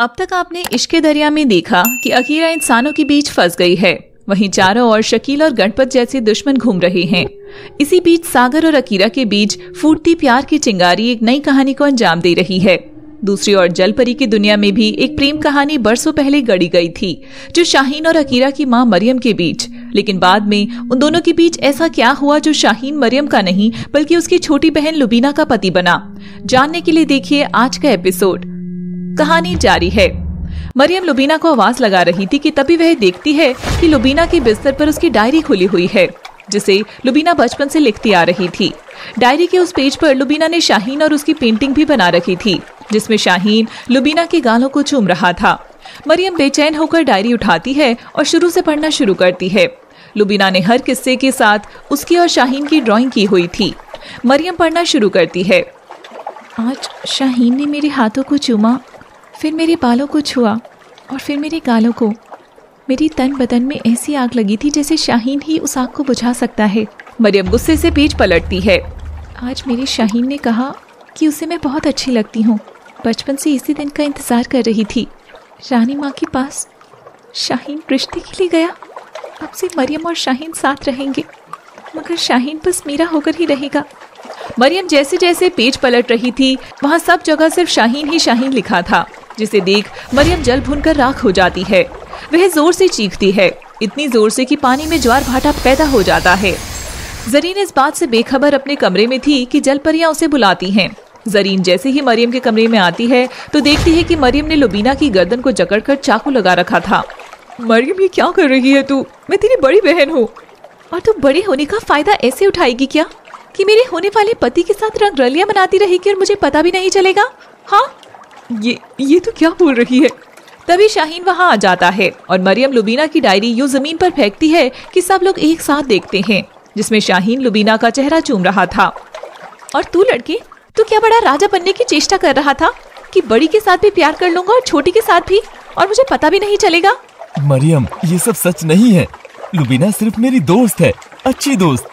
अब तक आपने इश्क दरिया में देखा कि अकीरा इंसानों के बीच फंस गई है वहीं चारों ओर शकील और गणपत जैसे दुश्मन घूम रहे हैं इसी बीच सागर और अकीरा के बीच फूटती प्यार की चिंगारी एक नई कहानी को अंजाम दे रही है दूसरी ओर जलपरी की दुनिया में भी एक प्रेम कहानी बरसों पहले गढ़ी गई थी जो शाहीन और अकीरा की माँ मरियम के बीच लेकिन बाद में उन दोनों के बीच ऐसा क्या हुआ जो शाहीन मरियम का नहीं बल्कि उसकी छोटी बहन लुबीना का पति बना जानने के लिए देखिए आज का एपिसोड कहानी जारी है मरियम लुबीना को आवाज लगा रही थी कि तभी वह देखती है कि लुबीना के बिस्तर पर उसकी डायरी खुली हुई है जिसे लुबीना बचपन से लिखती आ रही थी डायरी के उस पेज पर लुबीना ने शाहीन और उसकी पेंटिंग भी बना रखी थी जिसमें शाहीन लुबीना के गालों को चूम रहा था मरियम बेचैन होकर डायरी उठाती है और शुरू से पढ़ना शुरू करती है लुबीना ने हर किस्से के साथ उसकी और शाहीन की ड्राइंग की हुई थी मरियम पढ़ना शुरू करती है आज शाहीन ने मेरे हाथों को चूमा फिर मेरे बालों को छुआ और फिर मेरे गालों को मेरी तन बदन में ऐसी आग लगी थी जैसे शाहीन ही उस आग को बुझा सकता है मरियम गुस्से से पीठ पलटती है आज मेरे शाहीन ने कहा कि उसे मैं बहुत अच्छी लगती हूँ बचपन से इसी दिन का इंतज़ार कर रही थी रानी माँ के पास शाहीन रिश्ते के लिए गया अब से मरियम और शाहीन साथ रहेंगे मगर शाहीन बस मेरा होकर ही रहेगा मरियम जैसे जैसे पेज पलट रही थी वहाँ सब जगह सिर्फ शाहीन ही शाहीन लिखा था जिसे देख मरियम जल कर राख हो जाती है वह जोर से चीखती है इतनी जोर से कि पानी में ज्वार भाटा पैदा हो जाता है जरीन इस बात से बेखबर अपने कमरे में थी कि जलपरियां उसे बुलाती हैं जरीन जैसे ही मरियम के कमरे में आती है तो देखती है कि मरियम ने लुबीना की गर्दन को जकड़कर चाकू लगा रखा था मरियम ये क्या कर रही है तू मैं तेरी बड़ी बहन हूँ और तू बड़े होने का फायदा ऐसे उठाएगी क्या कि मेरे होने वाले पति के साथ रंग रलिया मनाती रहेगी और मुझे पता भी नहीं चलेगा हाँ ये ये तो क्या बोल रही है तभी शाहीन वहाँ आ जाता है और मरियम लुबीना की डायरी यू जमीन पर फेंकती है कि सब लोग एक साथ देखते हैं जिसमें शाहीन लुबीना का चेहरा चूम रहा था और तू लड़के तू क्या बड़ा राजा बनने की चेष्टा कर रहा था कि बड़ी के साथ भी प्यार कर लूंगा और छोटी के साथ भी और मुझे पता भी नहीं चलेगा मरियम ये सब सच नहीं है लुबीना सिर्फ मेरी दोस्त है अच्छी दोस्त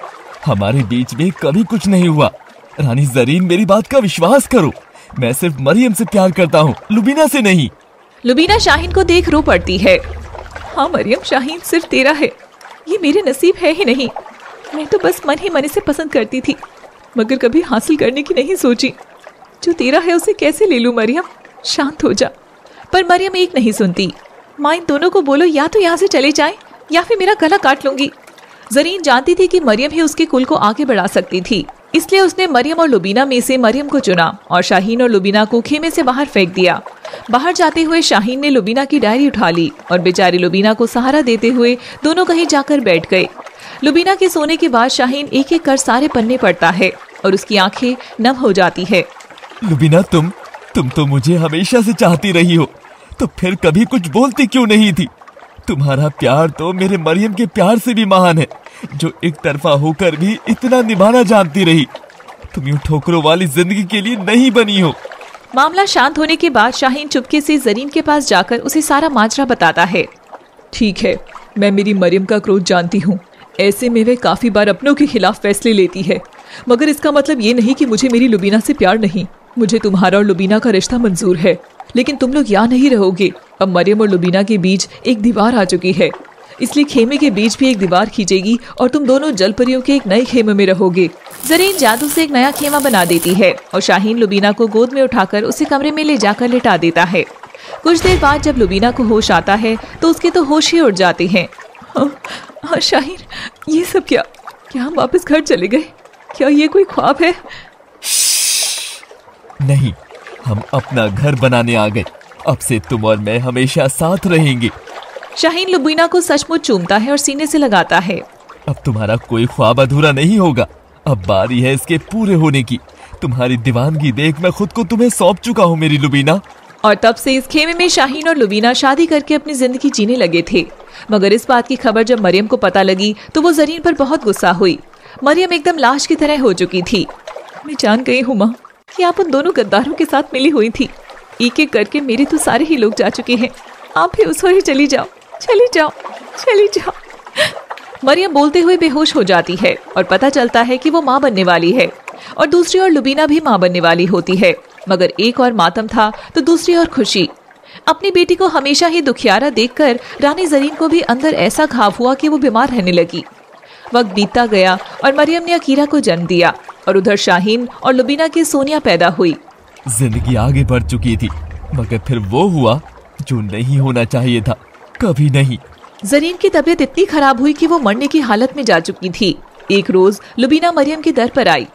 हमारे बीच में कभी कुछ नहीं हुआ रानी जरीन मेरी बात का विश्वास करो मैं सिर्फ मरियम से प्यार करता हूँ लुबीना से नहीं लुबीना शाहिन को देख रो पड़ती है हाँ मरियम शाहिन सिर्फ तेरा है ये मेरे नसीब है ही नहीं मैं तो बस मन ही मन से पसंद करती थी मगर कभी हासिल करने की नहीं सोची जो तेरा है उसे कैसे ले लू मरियम शांत हो जा पर मरियम एक नहीं सुनती माँ इन दोनों को बोलो या तो यहाँ से चले जाए या फिर मेरा गला काट लूंगी जरीन जानती थी कि मरियम ही उसके कुल को आगे बढ़ा सकती थी इसलिए उसने मरियम और लुबीना में से मरियम को चुना और शाहीन और लुबीना को खेमे से बाहर फेंक दिया बाहर जाते हुए शाहीन ने लुबीना की डायरी उठा ली और बेचारी लुबीना को सहारा देते हुए दोनों कहीं जाकर बैठ गए लुबीना के सोने के बाद शाहीन एक एक कर सारे पन्ने पड़ता है और उसकी आंखें नम हो जाती है लुबीना तुम तुम तो मुझे हमेशा से चाहती रही हो तो फिर कभी कुछ बोलती क्यों नहीं थी तुम्हारा प्यार तो मेरे मरियम के प्यार से भी महान है जो एक तरफा होकर भी इतना निभाना जानती रही तुम यू ठोकरों वाली जिंदगी के लिए नहीं बनी हो मामला शांत होने के बाद शाहीन चुपके से जरीन के पास जाकर उसे सारा माजरा बताता है ठीक है मैं मेरी मरियम का क्रोध जानती हूँ ऐसे में वह काफी बार अपनों के खिलाफ फैसले लेती है मगर इसका मतलब ये नहीं कि मुझे मेरी लुबीना से प्यार नहीं मुझे तुम्हारा और लुबीना का रिश्ता मंजूर है लेकिन तुम लोग यहाँ नहीं रहोगे अब मरियम और लुबीना के बीच एक दीवार आ चुकी है इसलिए खेमे के बीच भी एक दीवार खींचेगी और तुम दोनों जलपरियों के एक नए खेमे में रहोगे जरीन जादू से एक नया खेमा बना देती है और शाहीन लुबीना को गोद में उठाकर उसे कमरे में ले जाकर लिटा देता है कुछ देर बाद जब लुबीना को होश आता है तो उसके तो होश ही उड़ जाते हैं हाँ, हाँ, शाहीन ये सब क्या क्या हम वापस घर चले गए क्या ये कोई ख्वाब है नहीं हम अपना घर बनाने आ गए अब से तुम और मैं हमेशा साथ रहेंगे शाहीन लुबीना को सचमुच चूमता है और सीने से लगाता है अब तुम्हारा कोई ख्वाब अधूरा नहीं होगा अब बारी है इसके पूरे होने की तुम्हारी दीवानगी देख मैं खुद को तुम्हें सौंप चुका हूँ मेरी लुबीना और तब से इस खेमे में शाहीन और लुबीना शादी करके अपनी जिंदगी जीने लगे थे मगर इस बात की खबर जब मरियम को पता लगी तो वो जरीन पर बहुत गुस्सा हुई मरियम एकदम लाश की तरह हो चुकी थी मैं जान गई हूँ माँ कि आप उन दोनों गद्दारों के साथ मिली हुई थी एक एक करके मेरे तो सारे ही लोग जा चुके हैं आप भी उस चली जाओ चली जाओ चली जाओ मरियम बोलते हुए बेहोश हो जाती है और पता चलता है कि वो माँ बनने वाली है और दूसरी ओर लुबीना भी माँ बनने वाली होती है मगर एक और मातम था तो दूसरी ओर खुशी अपनी बेटी को हमेशा ही दुखियारा देखकर रानी जरीन को भी अंदर ऐसा घाव हुआ कि वो बीमार रहने लगी वक्त बीतता गया और मरियम ने अकीरा को जन्म दिया और उधर शाहीन और लुबीना की सोनिया पैदा हुई जिंदगी आगे बढ़ चुकी थी मगर फिर वो हुआ जो नहीं होना चाहिए था कभी नहीं जरीन की तबीयत इतनी खराब हुई कि वो मरने की हालत में जा चुकी थी एक रोज लुबीना मरियम के दर पर आई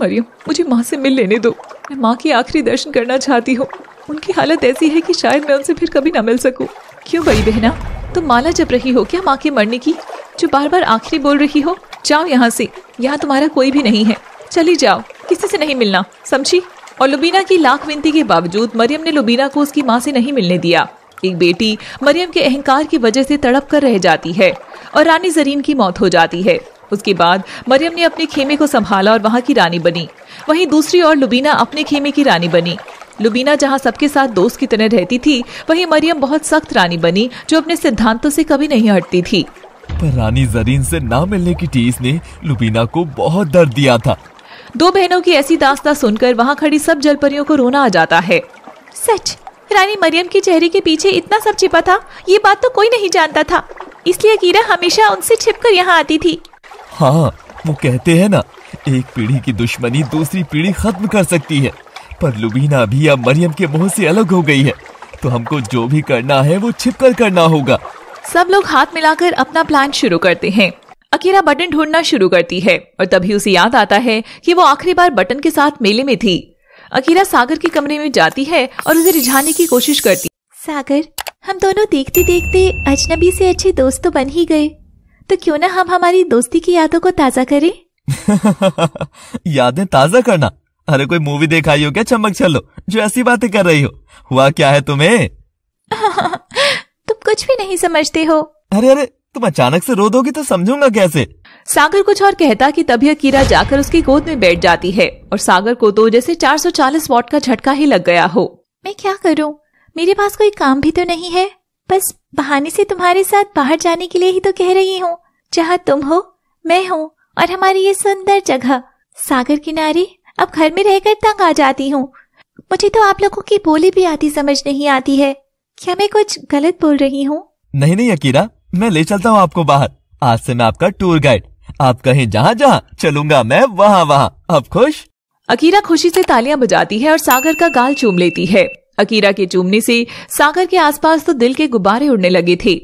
मरियम मुझे माँ से मिल लेने दो मैं माँ के आखिरी दर्शन करना चाहती हूँ उनकी हालत ऐसी है कि शायद मैं उनसे फिर कभी ना मिल सकूँ क्यों बड़ी बहना तुम माला जप रही हो क्या माँ के मरने की जो बार बार आखिरी बोल रही हो जाओ यहाँ से यहाँ तुम्हारा कोई भी नहीं है चली जाओ किसी से नहीं मिलना समझी और लुबीना की लाख विनती के बावजूद मरियम ने लुबीना को उसकी माँ से नहीं मिलने दिया एक बेटी मरियम के अहंकार की वजह से तड़प कर रह जाती है और रानी जरीन की मौत हो जाती है उसके बाद मरियम ने अपने खेमे को संभाला और वहाँ की रानी बनी वहीं दूसरी ओर लुबीना अपने खेमे की रानी बनी लुबीना जहाँ सबके साथ दोस्त की तरह रहती थी वहीं मरियम बहुत सख्त रानी बनी जो अपने सिद्धांतों से कभी नहीं हटती थी पर रानी जरीन से ना मिलने की टीस ने लुबीना को बहुत दर्द दिया था दो बहनों की ऐसी दास्ता सुनकर वहाँ खड़ी सब जलपरियों को रोना आ जाता है सच रानी मरियम के चेहरे के पीछे इतना सब छिपा था ये बात तो कोई नहीं जानता था इसलिए कीरा हमेशा उनसे छिप कर यहाँ आती थी हाँ वो कहते हैं ना एक पीढ़ी की दुश्मनी दूसरी पीढ़ी खत्म कर सकती है पर लुबीना भी अब मरियम के मुंह से अलग हो गई है तो हमको जो भी करना है वो छिप कर करना होगा सब लोग हाथ मिलाकर अपना प्लान शुरू करते हैं अकीरा बटन ढूंढना शुरू करती है और तभी उसे याद आता है कि वो आखिरी बार बटन के साथ मेले में थी अकीरा सागर के कमरे में जाती है और उसे रिझाने की कोशिश करती सागर हम दोनों देखते देखते अजनबी से अच्छे दोस्त तो बन ही गए तो क्यों ना हम हमारी दोस्ती की यादों को ताजा करें यादें ताजा करना अरे कोई मूवी देख आई हो क्या चमक चलो जो ऐसी बातें कर रही हो हुआ क्या है तुम्हें तुम कुछ भी नहीं समझते हो अरे अरे तुम अचानक से रो दोगी तो समझूंगा कैसे सागर कुछ और कहता कि तभी अकीरा जाकर उसकी गोद में बैठ जाती है और सागर को तो जैसे 440 वॉट का झटका ही लग गया हो मैं क्या करूँ मेरे पास कोई काम भी तो नहीं है बस बहाने से तुम्हारे साथ बाहर जाने के लिए ही तो कह रही हूँ जहाँ तुम हो मैं हूँ और हमारी ये सुंदर जगह सागर किनारे अब घर में रहकर तंग आ जाती हूँ मुझे तो आप लोगों की बोली भी आती समझ नहीं आती है क्या मैं कुछ गलत बोल रही हूँ नहीं नहीं अकीरा मैं ले चलता हूँ आपको बाहर आज से मैं आपका टूर गाइड आप कहें जहाँ जहाँ चलूंगा मैं वहाँ वहाँ अब खुश अकीरा खुशी से तालियां बजाती है और सागर का गाल चूम लेती है अकीरा के चूमने से सागर के आसपास तो दिल के गुब्बारे उड़ने लगे थे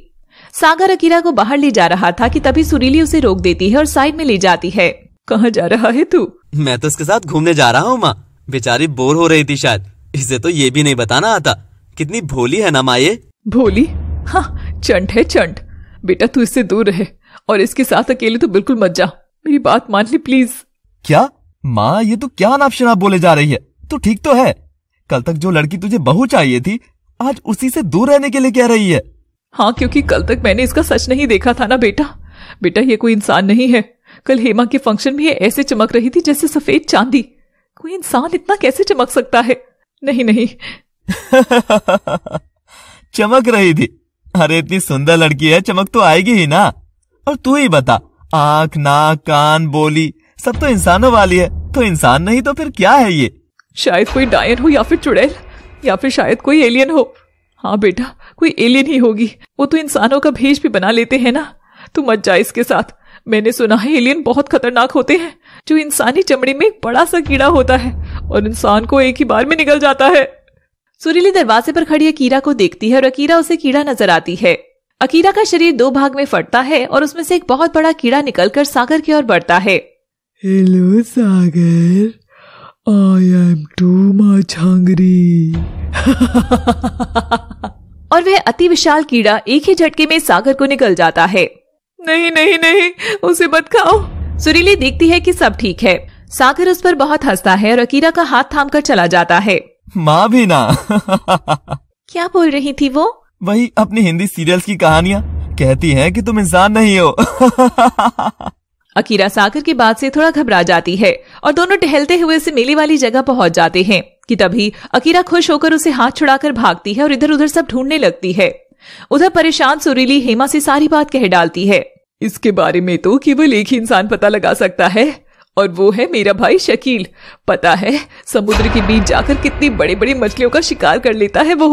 सागर अकीरा को बाहर ले जा रहा था कि तभी सुरीली उसे रोक देती है और साइड में ले जाती है कहाँ जा रहा है तू मैं तो उसके साथ घूमने जा रहा हूँ माँ बेचारी बोर हो रही थी शायद इसे तो ये भी नहीं बताना आता कितनी भोली है ना माँ ये भोली हाँ चंट है चंट बेटा तू इससे दूर रहे और इसके साथ अकेले तो बिल्कुल मत जा मेरी बात मान ली प्लीज क्या माँ ये तो क्या नाप शनाप बोले जा रही है तो ठीक तो है कल तक जो लड़की तुझे बहू चाहिए थी आज उसी से दूर रहने के लिए कह रही है हाँ क्योंकि कल तक मैंने इसका सच नहीं देखा था ना बेटा बेटा ये कोई इंसान नहीं है कल हेमा के फंक्शन में ये ऐसे चमक रही थी जैसे सफेद चांदी कोई इंसान इतना कैसे चमक सकता है नहीं नहीं चमक रही थी अरे इतनी सुंदर लड़की है चमक तो आएगी ही ना और तू ही बता आंख नाक कान बोली सब तो इंसानों वाली है तो इंसान नहीं तो फिर क्या है ये शायद कोई डायन हो या फिर चुड़ैल या फिर शायद कोई एलियन हो हाँ बेटा कोई एलियन ही होगी वो तो इंसानों का भेष भी बना लेते हैं ना तू मत जा इसके साथ मैंने सुना है एलियन बहुत खतरनाक होते हैं जो इंसानी चमड़े में एक बड़ा सा कीड़ा होता है और इंसान को एक ही बार में निकल जाता है सुरीली दरवाजे पर खड़ी अकीरा को देखती है और अकीरा उसे कीड़ा नजर आती है अकीरा का शरीर दो भाग में फटता है और उसमें से एक बहुत बड़ा कीड़ा निकलकर सागर की ओर बढ़ता है hello Sagar I am too much hungry और वह अति विशाल कीड़ा एक ही झटके में सागर को निकल जाता है नहीं नहीं नहीं उसे मत खाओ सुरीली देखती है कि सब ठीक है सागर उस पर बहुत हंसता है और अकीरा का हाथ थाम कर चला जाता है माँ भी ना क्या बोल रही थी वो वही अपनी हिंदी सीरियल्स की कहानियाँ कहती है कि तुम इंसान नहीं हो अकीरा सागर की बात से थोड़ा घबरा जाती है और दोनों टहलते हुए उसे मेले वाली जगह पहुंच जाते हैं कि तभी अकीरा खुश होकर उसे हाथ छुड़ाकर भागती है और इधर उधर सब ढूंढने लगती है उधर परेशान सुरीली हेमा से सारी बात कह डालती है इसके बारे में तो केवल एक ही इंसान पता लगा सकता है और वो है मेरा भाई शकील पता है समुद्र के बीच जाकर कितनी बड़ी बड़ी मछलियों का शिकार कर लेता है वो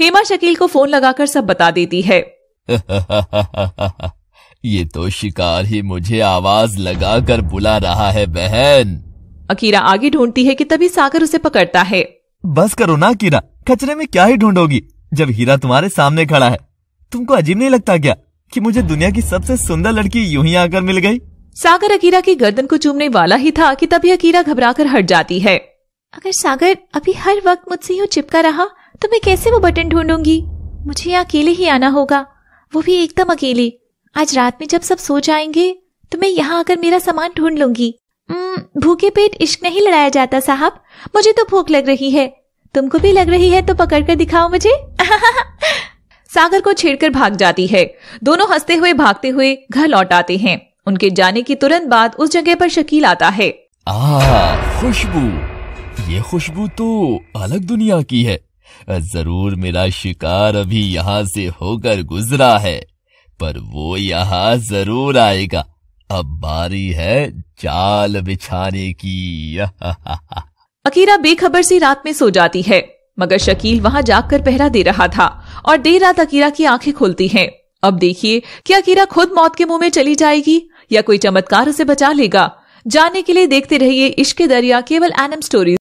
हेमा शकील को फोन लगाकर सब बता देती है ये तो शिकार ही मुझे आवाज लगाकर बुला रहा है बहन अकीरा आगे ढूंढती है कि तभी सागर उसे पकड़ता है बस करो ना अकीरा कचरे में क्या ही ढूंढोगी जब हीरा तुम्हारे सामने खड़ा है तुमको अजीब नहीं लगता क्या कि मुझे दुनिया की सबसे सुंदर लड़की यूं ही आकर मिल गई सागर अकीरा की गर्दन को चूमने वाला ही था कि तभी अकीरा घबराकर हट जाती है अगर सागर अभी हर वक्त मुझसे यूँ चिपका रहा तो मैं कैसे वो बटन ढूंढूंगी मुझे यहाँ अकेले ही आना होगा वो भी एकदम अकेले आज रात में जब सब सो जाएंगे तो मैं यहाँ आकर मेरा सामान ढूंढ लूंगी भूखे पेट इश्क नहीं लड़ाया जाता साहब मुझे तो भूख लग रही है तुमको भी लग रही है तो पकड़ कर दिखाओ मुझे सागर को छेड़कर भाग जाती है दोनों हंसते हुए भागते हुए घर लौट आते हैं उनके जाने की तुरंत बाद उस जगह पर शकील आता है आ खुशबू ये खुशबू तो अलग दुनिया की है जरूर मेरा शिकार अभी यहाँ से होकर गुजरा है पर वो यहाँ जरूर आएगा अब बारी है जाल बिछाने की अकीरा बेखबर सी रात में सो जाती है मगर शकील वहां जाकर पहरा दे रहा था और देर रात अकीरा की आंखें खुलती हैं। अब देखिए कि अकीरा खुद मौत के मुंह में चली जाएगी या कोई चमत्कार उसे बचा लेगा जाने के लिए देखते रहिए इश्क दरिया केवल एनम स्टोरी